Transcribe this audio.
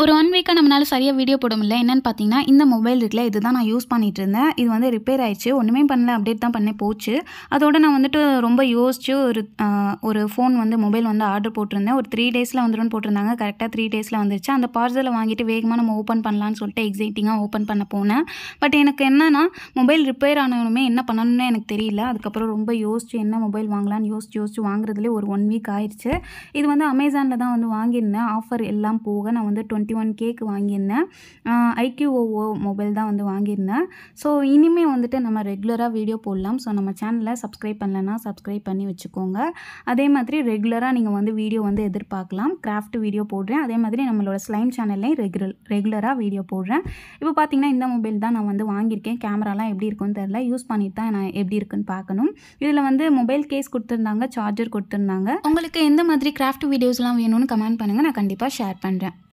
ஒரு ஒன் வீக்காக நம்மளால் சரியாக வீடியோ போட முடியல என்னென்னு பார்த்தீங்கன்னா இந்த மொபைல் இருக்குல்ல இதுதான் நான் யூஸ் பண்ணிகிட்டு இருந்தேன் இது வந்து ரிப்பேர் ஆயிடுச்சு ஒன்றுமே பண்ணல அப்டேட் தான் பண்ணி போச்சு அதோட நான் வந்துட்டு ரொம்ப யோசிச்சு ஒரு ஒரு ஃபோன் வந்து மொபைல் வந்து ஆர்டர் போட்டிருந்தேன் ஒரு த்ரீ டேஸில் வந்துடும் போட்டிருந்தாங்க கரெக்டாக த்ரீ டேஸில் வந்துருச்சு அந்த பார்சலை வாங்கிட்டு வேகமாக நம்ம ஓப்பன் பண்ணலான்னு சொல்லிட்டு எக்ஸைட்டிங்காக ஓப்பன் பண்ண போனேன் பட் எனக்கு என்னன்னா மொபைல் ரிப்பேர் ஆனவனுமே என்ன பண்ணணும்னு எனக்கு தெரியல அதுக்கப்புறம் ரொம்ப யோசிச்சு என்ன மொபைல் வாங்கலான்னு யோசிச்சு யோசிச்சு வாங்குறதுலேயே ஒரு ஒன் வீக் ஆயிடுச்சு இது வந்து அமேசானில் தான் வந்து வாங்கியிருந்தேன் ஆஃபர் எல்லாம் போக நான் வந்து டுவெண்ட்டி டுவெண்ட்டி ஒன் கேக்கு வாங்கியிருந்தேன் ஐக்கியூஓஓ மொபைல் தான் வந்து வாங்கியிருந்தேன் ஸோ இனிமேல் வந்துட்டு நம்ம ரெகுலராக வீடியோ போடலாம் ஸோ நம்ம சேனலை சப்ஸ்கிரைப் பண்ணலைன்னா சப்ஸ்கிரைப் பண்ணி வச்சுக்கோங்க அதே மாதிரி ரெகுலராக நீங்கள் வந்து வீடியோ வந்து எதிர்பார்க்கலாம் கிராஃப்ட் வீடியோ போடுறேன் அதே மாதிரி நம்மளோட ஸ்லைம் சேனல்லையும் ரெகுலர் ரெகுலராக வீடியோ போடுறேன் இப்போ பார்த்தீங்கன்னா இந்த மொபைல் தான் நான் வந்து வாங்கியிருக்கேன் கேமராலாம் எப்படி இருக்குன்னு தெரில யூஸ் பண்ணி தான் நான் எப்படி இருக்குன்னு பார்க்கணும் இதில் வந்து மொபைல் கேஸ் கொடுத்துருந்தாங்க சார்ஜர் கொடுத்துருந்தாங்க உங்களுக்கு எந்த மாதிரி கிராஃப்ட் வீடியோஸ்லாம் வேணும்னு கமெண்ட் பண்ணுங்கள் நான் கண்டிப்பாக ஷேர் பண்ணுறேன்